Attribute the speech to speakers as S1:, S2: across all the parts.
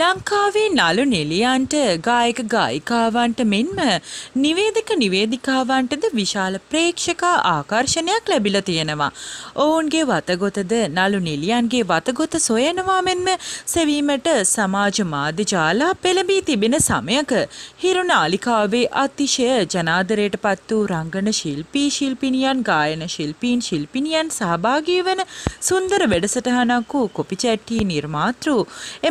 S1: ලංකාවේ නලු නෙලියන්ට ගායක ගායිකාවන්ට මෙන්ම නිවේදක නිවේදිකාවන්ටද විශාල ප්‍රේක්ෂකා ආකර්ෂණයක් ලැබිල තියෙනවා. ඔවුන්ගේ වතගොතද නලු නිලියන්ගේ වතගොත සොයනවා මෙන්ම සෙවීමට සමාජ මාධ්‍ය ජාලා පෙළඹී තිබෙන සමයක හිරුණාලිකාවේ අතිශය ජනාදරයට පත් වූ රංගන ශිල්පී ශිල්පිනියන් ගායන ශිල්පීන් ශිල්පිනියන් සහභාගී වන සුන්දර වැඩසටහනක් වූ කොපිචැට්ටී නිර්මාතෘ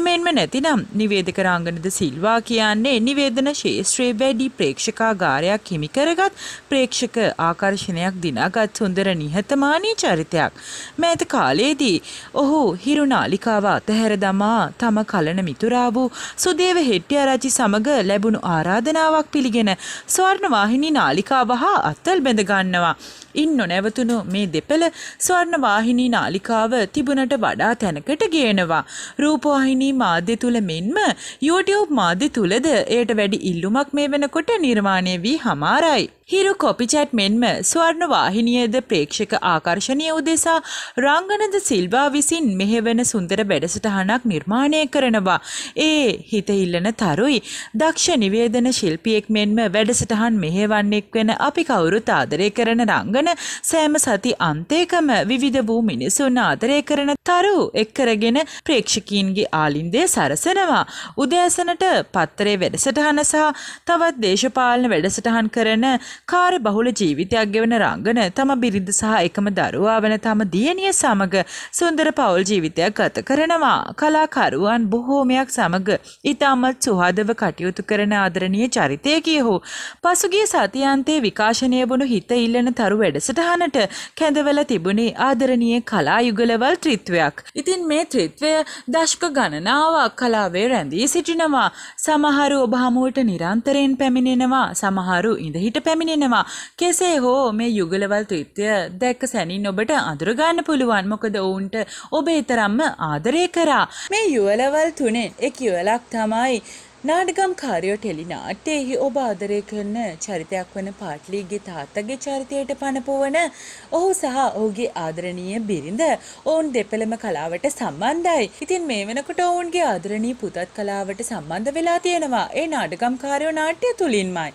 S1: එමෙන්ම නැතිනම් එනම් නිවේදක රංගනද සිල්වා කියන්නේ නිවේදන ශේෂ්ත්‍රයේ වැඩි ප්‍රේක්ෂකාගාරයක් හිමි කරගත් ප්‍රේක්ෂක ආකර්ෂණයක් දිනාගත් සුන්දර නිහතමානී චරිතයක්. මෑත කාලයේදී ඔහු හිරු නාලිකාව අතහැර දමා තම කලන මිතුරා වූ සුදේව හෙට්ටිආරච්චි සමග ලැබුණු ආරාධනාවක් පිළිගෙන ස්වර්ණ වාහිනී නාලිකාව හා අත්වල බැඳ ගන්නවා. ඉන් නොනැවතුණු මේ දෙපළ ස්වර්ණ වාහිනී නාලිකාව තිබුණට වඩා තැනකට ගේනවා. රූපවාහිනී මාධ්‍ය තුල මෙන්ම YouTube මාධ්‍ය තුළද එයට වැඩි ඉල්ලුමක් මේ වෙනකොට නිර්මාණය වී හමාරයි. හිරු කොපිචැට් මෙන්ම ස්වර්ණ වාහිනියද ප්‍රේක්ෂක ආකර්ශණය උදෙසා රංගනද සිල්වා විසින් මෙහෙවන සුන්දර වැඩසටහනක් නිර්මාණය කරනවා. ඒ හිත ඉල්ලන තරුයි දක්ෂ නිවේදන ශිල්පියෙක් මෙන්ම වැඩසටහන් මෙහෙවන්නෙක් වෙන අපි කවුරුත් ආදරය කරන රංගන සෑම සති අන්තේකම විවිධ වූ මිනිසුන් ආදරය කරන තරු එක්කරගෙන ප්‍රේක්ෂකීන්ගේ ආලින්දය සරස වෙනවා. උදෑසනට පත්තරේ වැඩසටහන සහ තවත් දේශපාලන වැඩසටහන් කරන කාර්ය බහුල ජීවිතයක් ගෙවන රංගන තම බිරිඳ සහ එකම දරුවා වන තම දියණිය සමග සුන්දර පවුල් ජීවිතයක් ගත කරනවා. කලාකරුවන් බොහෝමයක් සමග ඉතාමත් සුහදව කටයුතු කරන ආදරණීය චරිතයකී හෝ පසුගිය සතියන්තේ විකාශනය වුණු හිත ඉල්ලන තරු වැඩසටහනට කැඳවල තිබුණේ ආදරණීය කලා යුගලවල් ත්‍රිත්වයක්. ඉතින් මේ ත්‍රිත්වය දශක ගණනාවක් කලා ලංකාවේ රැඳී සිටිනවා. සමහරු ඔබ හමුවට නිරන්තරයෙන් පැමිණෙනවා. සමහරු ඉඳහිට පැමිණෙනවා. කෙසේ හෝ මේ යුගලවල් තීත්‍ය දැක්ක සැනින් ඔබට අඳුරගන්න පුළුවන්. මොකද ඔවුන්ට ඔබ තරම්ම ආදරය කරා. මේ යුවලවල් තුනේ එක් යුවලක් තමයි නාඩගම් කාරයෝ ටෙලිනාට එහි ඔබ ආදරය කරන චරිතයක් වන පාට්ලීගේ තාත්තගේ චරිතයට පණපුවන ඔහු සහ ඔහුගේ ආදරණීය බිරිඳ ඔවුන් දෙපළම කලාවට සම්බන්ධයි. ඉතින් මේ වෙනකොට ඔවුන්ගේ ආදරණී පුතත් කලාවට සම්බන්ධ වෙලා තියෙනවා. ඒ නාඩගම් කාරයෝ නාට්‍ය තුලින්මයි.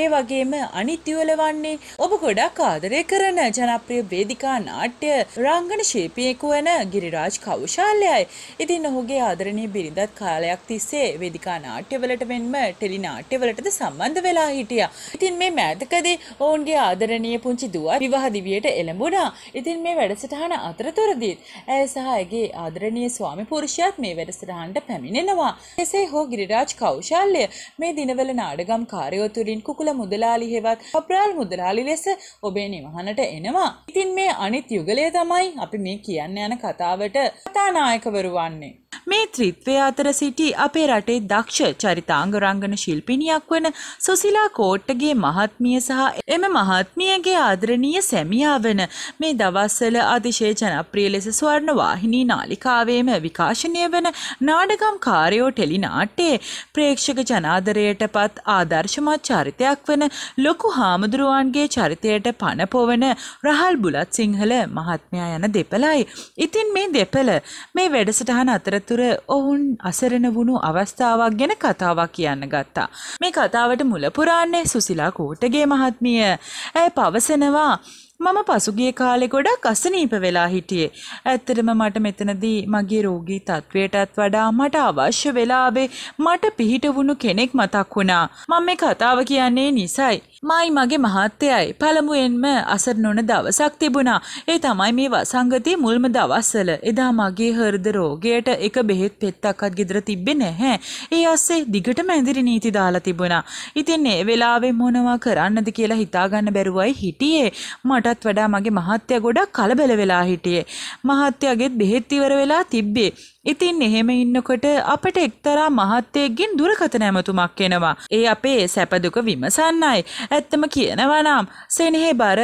S1: ඒ වගේම අනිත් යුවලවන්නේ ඔබ ගොඩක් ආදරය කරන ජනප්‍රිය වේදිකා නාට්‍ය රංගන ශිල්පියෙකු වන ගිරිරාජ් කෞශාල්‍යයි. ඉතින් ඔහුගේ ආදරණීය බිරිඳත් කාලයක් තිස්සේ වේදිකා නාට්‍ය නාට්‍යවලට මෙන්ම ටෙලි නාට්‍යවලටද සම්බන්ධ වෙලා හිටියා. ඉතින් මේ මෑතකදී ඔවුන්ගේ ආදරණීය පුංචි දුවා විවාහ දිවියට එළඹුණා. ඉතින් මේ වැඩසටහන අතරතුරදී ඇය සහ ඇගේ ආදරණීය ස්වාමි පුරුෂයාත් මේ වැඩසටහනට පැමිණෙනවා. එසේ හෝ ගිරිරාජ් කෞශල්‍ය මේ දිනවල නාඩගම් කාර්යෝ තුලින් කුකුල මුදලාලි හෙවත් අප්‍රාල් මුදලාලි ලෙස ඔබේ නිවහනට එනවා. ඉතින් මේ අනිත් යුගලය තමයි අපි මේ කියන්න යන කතාවට කතානායකවරු වන්නේ. මේ ත්‍රිත්වය අතර සිටි අපේ රටේ දක්ෂ චරිතාංගරංගන ශිල්පිනියක් වන සුසිලා කෝට්ටගේ මහත්මිය සහ එම මහත්මියගේ ආදරණීය සැමියා වන මේ දවස්වල අතිශය ජනප්‍රිය ලෙස ස්වර්ණ වාහිනී නාලිකාවේම විකාශනය වන නාඩගම් කාරයෝ ටෙලි නාට්‍යයේ ප්‍රේක්ෂක ජනාදරයට පත් ආදර්ශමත් චරිතයක් වන ලොකු හාමුදුරුවන්ගේ චරිතයට පණ පොවන රහල් බුලත් සිංහල මහත්මයා යන දෙපළයි. ඉතින් මේ දෙපළ මේ වැඩසටහන අතරතුර අනතුර ඔවුන් අසරණ වුණු අවස්ථාවක් ගැන කතාවක් කියන්න ගත්තා. මේ කතාවට මුල පුරාන්නේ සුසිලා කෝටගේ මහත්මිය ඇය පවසනවා මම පසුගිය කාලෙ ගොඩක් අසනීප වෙලා හිටියේ. ඇත්තටම මට මෙතනදී මගේ රෝගී තත්වයටත් වඩා මට අවශ්‍ය වෙලාවේ මට පිහිට වුණු කෙනෙක් මතක් වුණා. මම මේ කතාව කියන්නේ නිසයි. මයි මගේ මහත්තයයි පළමුවෙන්ම අසරණ නොන දවසක් තිබුණා. ඒ තමයි මේ වසංගතයේ මුල්ම දවස්වල. එදා මගේ හෘද රෝගයට එක බෙහෙත් පෙත්තක්වත් ගෙදර තිබ්බේ නැහැ. ඒ අස්සේ දිගටම ඇඳිරි නීති දාලා තිබුණා. ඉතින් ඒ වෙලාවේ මොනවා කරන්නද කියලා හිතාගන්න බැරුවයි හිටියේ. මටත් වඩා මගේ මහත්තයා ගොඩක් කලබල වෙලා හිටියේ. මහත්තයාගෙත් බෙහෙත් ඉවර වෙලා තිබ්බේ. ඉතින් එහෙම ඉන්නකොට අපට එක්තරා මහත්තයෙක්ගෙන් දුරකථන ඇමතුමක් එනවා. ඒ අපේ සැපදුක විමසන්නයි. ඇත්තම කියනවා නම් සෙනෙහි බර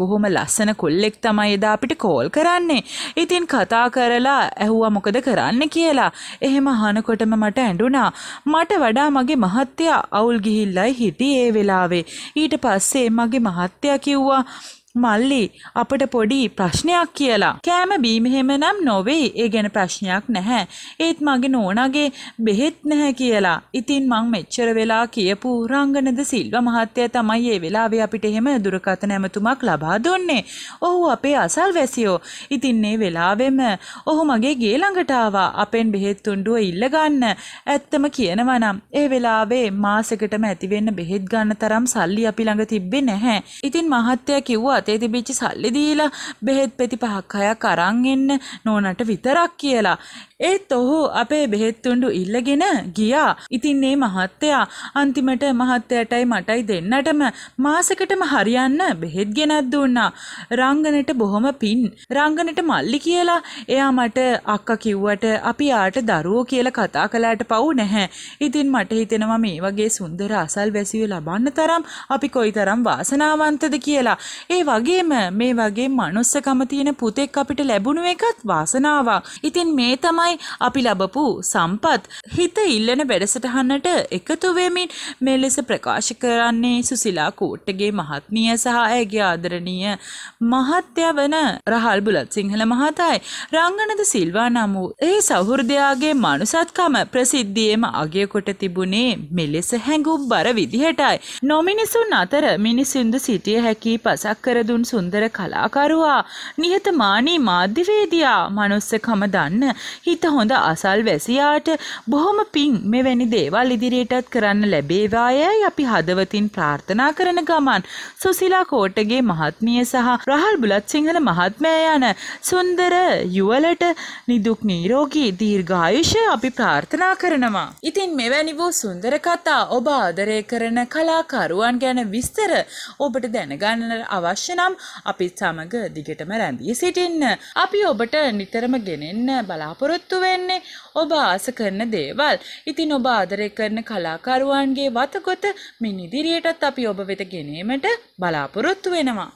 S1: බොහොම ලස්සන කොල්ලෙක් තමයි එදා අපිට කෝල් කරන්නේ. ඉතින් කතා කරලා ඇහුවා මොකද කරන්න කියලා. එහෙම අහනකොටම මට ඇඬුණා. මට වඩා මගේ මහත්තයා අවුල් ගිහිල්ලයි හිටියේ ඒ වෙලාවේ. ඊට පස්සේ මගේ මහත්තයා කිව්වා මල්ලි අපට පොඩි ප්‍රශ්නයක් කියලා. කෑම බීම එහෙමනම් නොවේ. ඒ ගැන ප්‍රශ්නයක් නැහැ. ඒත් මගේ නෝනාගේ බෙහෙත් නැහැ කියලා. ඉතින් මං මෙච්චර වෙලා කියපු රංගනද සිල්වා මහත්තයා තමයි ඒ වෙලාවේ අපිට එහෙම දුරකථන ඇමතුමක් ලබා දුන්නේ. ඔහු අපේ අසල්වැසියෝ. ඉතින් මේ වෙලාවෙම ඔහු මගේ ගේ ළඟට ආවා. අපෙන් බෙහෙත් තුණ්ඩුව ඉල්ල ගන්න. ඇත්තම කියනවා නම් ඒ වෙලාවේ මාසෙකටම ඇති වෙන්න බෙහෙත් ගන්න තරම් සල්ලි අපි ළඟ තිබ්බේ නැහැ. ඉතින් මහත්තයා කිව්වා අතේ තිබිච්ච සල්ලි දීලා බෙහෙත් පෙති පහක් හයක් අරන් එන්න නෝනට විතරක් කියලා. ඒත් ඔහු අපේ බෙහෙත් තුඩු ඉල්ලගෙන ගියා. ඉතින් මේ මහත්තයා අන්තිමට මහත්තයාටයි මටයි දෙන්නටම මාසෙකටම හරියන්න බෙහෙත් ගෙනත් දුන්නා. රංගනට බොහොම පින්. රංගනට මල්ලි කියලා එයා මට අක්කා කිව්වට අපි ආට දරුවෝ කියලා කතා කළාට පවු නැහැ. ඉතින් මට හිතෙනවා මේ වගේ සුන්දර අසල් වැසියෝ ලබන්න තරම් අපි කොයිතරම් වාසනාවන්තද කියලා. ඒ වගේම මේ වගේ මනුස්සකම තියෙන පුතෙක් අපිට ලැබුණු එකත් වාසනාවක්. ඉතින් මේ තමයි තමයි අපි ලබපු සම්පත් හිත ඉල්ලන වැඩසටහන්නට එකතු වෙමින් මේ ලෙස ප්‍රකාශ කරන්නේ සුසිලා කෝට්ටගේ මහත්මිය සහ ඇගේ ආදරණීය මහත්ය වන රහල් බුලත් සිංහල මහතායි රංගනද සිල්වා නම් වූ ඒ සහෘදයාගේ මනුසත්කම ප්‍රසිද්ධියේම අගය කොට තිබුණේ මෙලෙස හැඟුම් බර විදිහටයි නොමිනිසුන් අතර මිනිසුන්ද සිටිය හැකි පසක් කර දුන් සුන්දර කලාකරුවා නිහතමානී මාධ්‍යවේදියා මනුස්සකම දන්න හි හිත හොඳ අසල්වැසියාට බොහොම පිං මෙවැනි දේවල් ඉදිරියටත් කරන්න ලැබේවායයි අපි හදවතින් ප්‍රාර්ථනා කරන ගමන් සුසිලා කෝටගේ මහත්මිය සහ රහල් බුලත් සිංහල මහත්මයා යන සුන්දර යුවලට නිදුක් නීරෝගී දීර්ඝායුෂ අපි ප්‍රාර්ථනා කරනවා. ඉතින් මෙවැනි වූ සුන්දර කතා ඔබ ආදරය කරන කලාකරුවන් ගැන විස්තර ඔබට දැනගන්න අවශ්‍ය නම් අපිත් සමග දිගටම රැඳී සිටින්න. අපි ඔබට නිතරම ගෙනෙන්න බලාපොරොත්තු බලාපොරොත්තු වෙන්නේ ඔබ ආස කරන දේවල්. ඉතින් ඔබ ආදරය කරන කලාකරුවන්ගේ වතගොත මින් ඉදිරියටත් අපි ඔබ වෙත ගෙනීමට බලාපොරොත්තු වෙනවා.